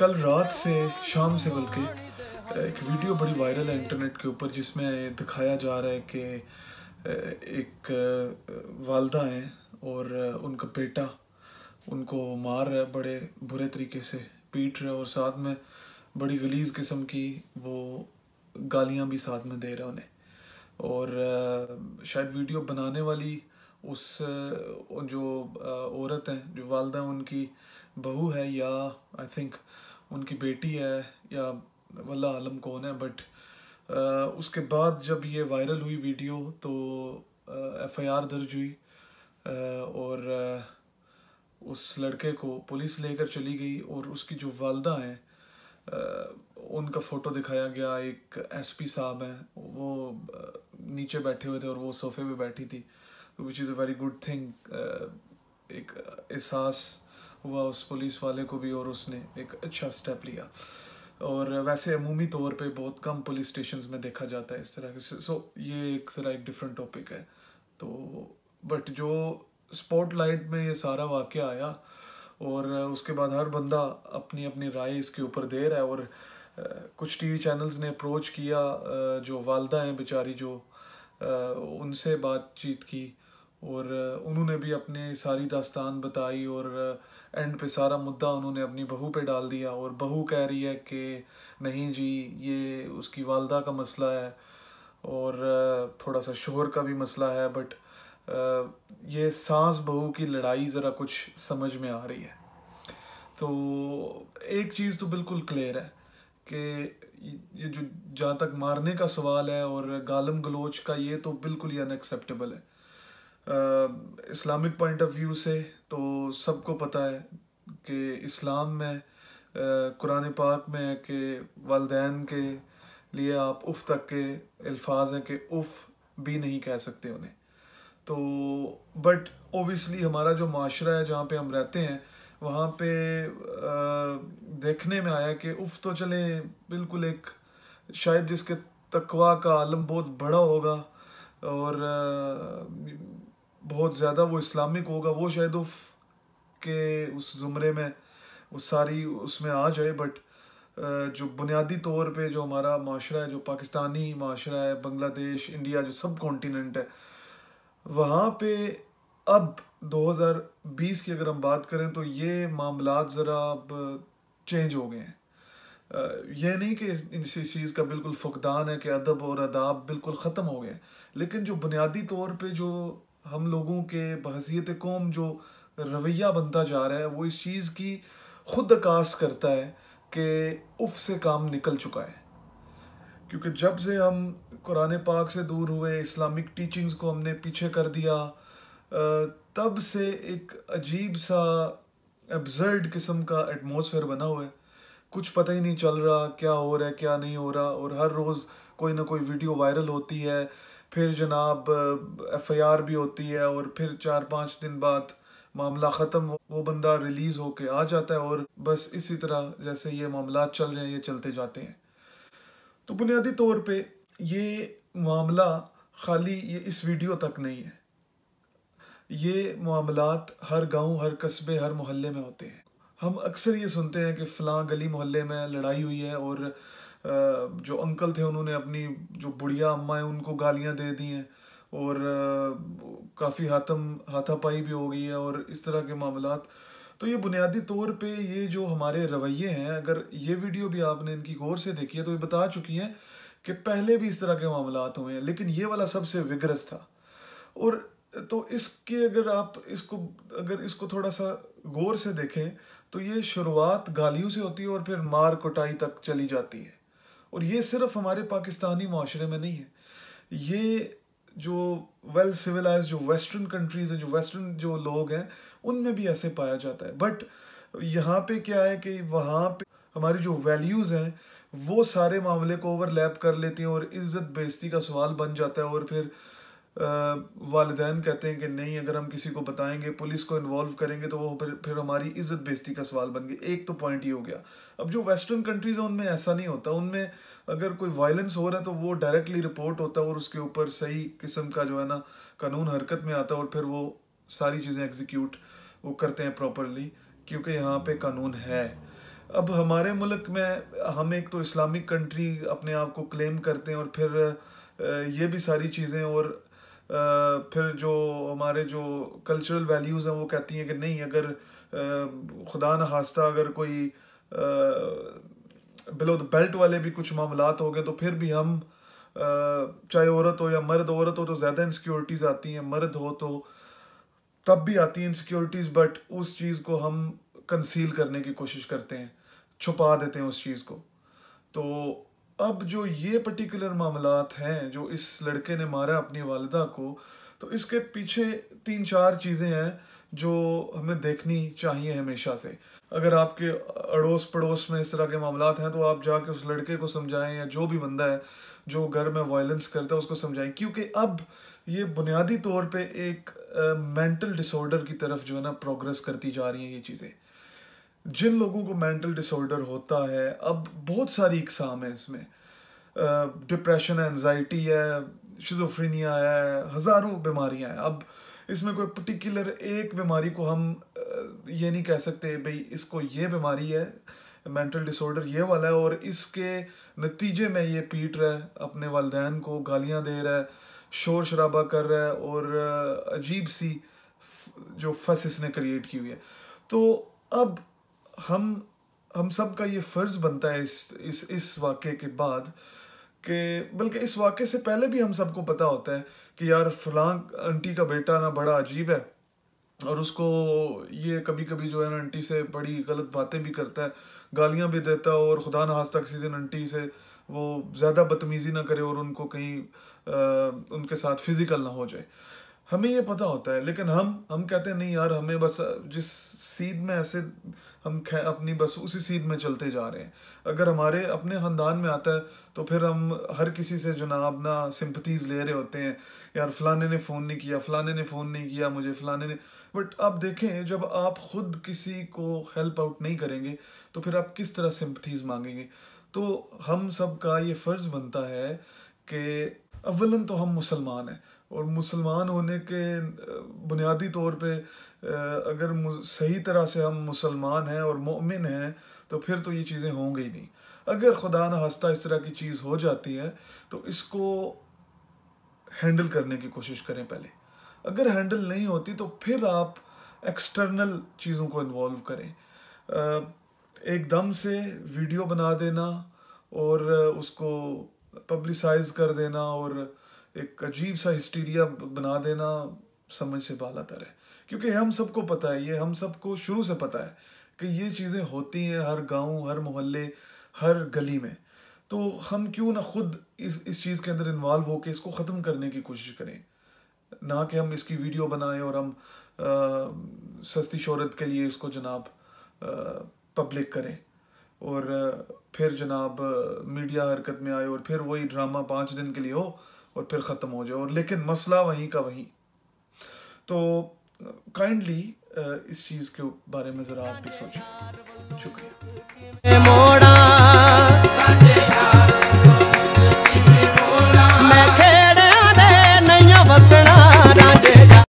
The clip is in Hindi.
कल रात से शाम से बल्कि एक वीडियो बड़ी वायरल है इंटरनेट के ऊपर जिसमें दिखाया जा रहा है कि एक वालदा हैं और उनका बेटा उनको मार रहा है बड़े बुरे तरीके से पीट रहा है और साथ में बड़ी गलीज़ किस्म की वो गालियाँ भी साथ में दे रहा है उन्हें और शायद वीडियो बनाने वाली उस जो औरत हैं जो वालदा उनकी बहू है या आई थिंक उनकी बेटी है या वल्ला आलम कौन है बट उसके बाद जब ये वायरल हुई वीडियो तो एफ आई आर दर्ज हुई और उस लड़के को पुलिस लेकर चली गई और उसकी जो वालदा हैं उनका फ़ोटो दिखाया गया एक एसपी साहब हैं वो नीचे बैठे हुए थे और वो सोफे पे बैठी थी which is a very good thing एक एहसास हुआ उस पुलिस वाले को भी और उसने एक अच्छा स्टेप लिया और वैसे अमूमी तौर पे बहुत कम पुलिस स्टेशन में देखा जाता है इस तरह के सो ये एक ज़रा एक डिफरेंट टॉपिक है तो बट जो स्पॉटलाइट में ये सारा वाक़ आया और उसके बाद हर बंदा अपनी अपनी राय इसके ऊपर दे रहा है और कुछ टीवी चैनल्स ने अप्रोच किया जो वालदा हैं बेचारी जो उनसे बातचीत की और उन्होंने भी अपने सारी दास्तान बताई और एंड पे सारा मुद्दा उन्होंने अपनी बहू पे डाल दिया और बहू कह रही है कि नहीं जी ये उसकी वालदा का मसला है और थोड़ा सा शोहर का भी मसला है बट ये सास बहू की लड़ाई ज़रा कुछ समझ में आ रही है तो एक चीज़ तो बिल्कुल क्लियर है कि ये जो जहाँ तक मारने का सवाल है और गालम गलोच का ये तो बिल्कुल ही अनएक्सेप्टेबल है इस्लामिक पॉइंट ऑफ व्यू से तो सबको पता है कि इस्लाम में कुरान पाक में है कि वालदेन के लिए आप उफ़ तक के अल्फाज हैं कि उफ़ भी नहीं कह सकते उन्हें तो बट ओबियसली हमारा जो माशरा है जहाँ पे हम रहते हैं वहाँ पे देखने में आया कि उफ तो चले बिल्कुल एक शायद जिसके तकवा का आलम बहुत बड़ा होगा और बहुत ज़्यादा वो इस्लामिक होगा वो शायद उफ के उस ज़ुमरे में उस सारी उसमें आ जाए बट जो बुनियादी तौर पे जो हमारा माशरा है जो पाकिस्तानी माशरा है बांग्लादेश इंडिया जो सब कॉन्टीनेंट है वहाँ पे अब 2020 की अगर हम बात करें तो ये मामला ज़रा अब चेंज हो गए हैं यह नहीं कि इस चीज़ का बिल्कुल फुकदान है कि अदब और अदाब बिल्कुल ख़त्म हो गए लेकिन जो बुनियादी तौर पे जो हम लोगों के बहसीत कौम जो रवैया बनता जा रहा है वो इस चीज़ की खुद अकाश करता है कि उफ से काम निकल चुका है क्योंकि जब से हम कुरान पाक से दूर हुए इस्लामिक टीचिंग्स को हमने पीछे कर दिया तब से एक अजीब सा एब्जर्ड किस्म का एटमॉस्फेयर बना हुआ है कुछ पता ही नहीं चल रहा क्या हो रहा है क्या नहीं हो रहा और हर रोज़ कोई ना कोई वीडियो वायरल होती है फिर जनाब एफआईआर भी होती है और फिर चार पाँच दिन बाद मामला ख़त्म वो बंदा रिलीज़ होके आ जाता है और बस इसी तरह जैसे ये मामला चल रहे हैं ये चलते जाते हैं तो बुनियादी तौर पे ये मामला खाली ये इस वीडियो तक नहीं है ये मामलात हर गांव हर कस्बे हर मोहल्ले में होते हैं हम अक्सर ये सुनते हैं कि फलां गली मोहल्ले में लड़ाई हुई है और जो अंकल थे उन्होंने अपनी जो बुढ़िया अम्मा है उनको गालियाँ दे दी हैं और काफ़ी हाथम हाथापाई भी हो गई है और इस तरह के मामला तो ये बुनियादी तौर पे ये जो हमारे रवैये हैं अगर ये वीडियो भी आपने इनकी गौर से देखी है तो ये बता चुकी हैं कि पहले भी इस तरह के मामला हुए हैं लेकिन ये वाला सबसे विग्रस था और तो इसके अगर आप इसको अगर इसको थोड़ा सा गौर से देखें तो ये शुरुआत गालियों से होती है और फिर मार कुटाई तक चली जाती है और ये सिर्फ हमारे पाकिस्तानी माशरे में नहीं है ये जो वेल सिविलाइज जो वेस्टर्न कंट्रीज़ हैं जो वेस्टर्न जो लोग हैं उनमें भी ऐसे पाया जाता है बट यहाँ पे क्या है कि वहाँ पे हमारी जो वैल्यूज़ हैं वो सारे मामले को ओवरलैप कर लेती हैं और इज़्ज़त बेजती का सवाल बन जाता है और फिर वालदेन कहते हैं कि नहीं अगर हम किसी को बताएंगे पुलिस को इन्वॉल्व करेंगे तो वो फिर फिर हमारी इज्जत बेजती का सवाल बन गया एक तो पॉइंट ही हो गया अब जो वेस्टर्न कंट्रीज़ हैं उनमें ऐसा नहीं होता उनमें अगर कोई वायलेंस हो रहा है तो वो डायरेक्टली रिपोर्ट होता है और उसके ऊपर सही किस्म का जो है ना कानून हरकत में आता है और फिर वो सारी चीज़ें एग्जीक्यूट वो करते हैं प्रॉपरली क्योंकि यहाँ पर कानून है अब हमारे मुल्क में हम एक तो इस्लामिक कंट्री अपने आप को क्लेम करते हैं और फिर ये भी सारी चीज़ें और फिर जो हमारे जो कल्चरल वैल्यूज़ हैं वो कहती हैं कि नहीं अगर खुदा न खास्ता अगर कोई बिलो द बेल्ट वाले भी कुछ मामला हो गए तो फिर भी हम चाहे औरत हो या मर्द औरत हो तो ज़्यादा इनसिक्योरिटीज़ आती हैं मर्द हो तो तब भी आती हैं इनसिक्योरिटीज़ बट उस चीज़ को हम कंसील करने की कोशिश करते हैं छुपा देते हैं उस चीज़ को तो अब जो ये पर्टिकुलर मामला हैं जो इस लड़के ने मारा अपनी वालदा को तो इसके पीछे तीन चार चीज़ें हैं जो हमें देखनी चाहिए हमेशा से अगर आपके अड़ोस पड़ोस में इस तरह के मामला हैं तो आप जाके उस लड़के को समझाएं या जो भी बंदा है जो घर में वायलेंस करता है उसको समझाएं क्योंकि अब ये बुनियादी तौर पे एक मेंटल uh, डिसऑर्डर की तरफ जो है ना प्रोग्रेस करती जा रही हैं ये चीज़ें जिन लोगों को मेंटल डिसऑर्डर होता है अब बहुत सारी इकसाम है इसमें डिप्रेशन है एनजाइटी है शिजोफ्रीनिया है हज़ारों बीमारियां हैं अब इसमें कोई पर्टिकुलर एक बीमारी को हम ये नहीं कह सकते भाई इसको ये बीमारी है मेंटल डिसऑर्डर ये वाला है और इसके नतीजे में ये पीट रहा है अपने वालदेन को गालियाँ दे रहा है शोर शराबा कर रहा है और अजीब सी जो फस इसने क्रिएट की हुई है तो अब हम हम सब का ये फ़र्ज़ बनता है इस इस इस वाक़े के बाद कि बल्कि इस वाक़े से पहले भी हम सबको पता होता है कि यार फलां आंटी का बेटा ना बड़ा अजीब है और उसको ये कभी कभी जो है ना आंटी से बड़ी गलत बातें भी करता है गालियाँ भी देता है और खुदा ना हास्ता किसी दिन आंटी से वो ज़्यादा बदतमीज़ी ना करे और उनको कहीं आ, उनके साथ फिज़िकल ना हो जाए हमें ये पता होता है लेकिन हम हम कहते हैं नहीं यार हमें बस जिस सीध में ऐसे हम अपनी बस उसी सीध में चलते जा रहे हैं अगर हमारे अपने ख़ानदान में आता है तो फिर हम हर किसी से जनाब ना सिंपतीज़ ले रहे होते हैं यार फलाने ने फ़ोन नहीं किया फलाने ने फ़ोन नहीं किया मुझे फलाने ने बट आप देखें जब आप ख़ुद किसी को हेल्प आउट नहीं करेंगे तो फिर आप किस तरह सिम्पतीज़ मांगेंगे तो हम सब का ये फ़र्ज़ बनता है कि अवला तो हम मुसलमान हैं और मुसलमान होने के बुनियादी तौर पे अगर सही तरह से हम मुसलमान हैं और मोमिन हैं तो फिर तो ये चीज़ें होंगी नहीं अगर खुदा न हंसता इस तरह की चीज़ हो जाती है तो इसको हैंडल करने की कोशिश करें पहले अगर हैंडल नहीं होती तो फिर आप एक्सटर्नल चीज़ों को इन्वॉल्व करें एकदम से वीडियो बना देना और उसको पब्लिसाइज कर देना और एक अजीब सा हिस्टीरिया बना देना समझ से तर है क्योंकि हम सबको पता है ये हम सबको शुरू से पता है कि ये चीज़ें होती हैं हर गांव हर मोहल्ले हर गली में तो हम क्यों ना खुद इस इस चीज़ के अंदर इन्वॉल्व होकर इसको ख़त्म करने की कोशिश करें ना कि हम इसकी वीडियो बनाएं और हम आ, सस्ती शहरत के लिए इसको जनाब पब्लिक करें और फिर जनाब मीडिया हरकत में आए और फिर वही ड्रामा पाँच दिन के लिए हो और फिर ख़त्म हो जाए और लेकिन मसला वहीं का वहीं तो काइंडली uh, इस चीज़ के बारे में ज़रा आप भी सोचें शुक्रिया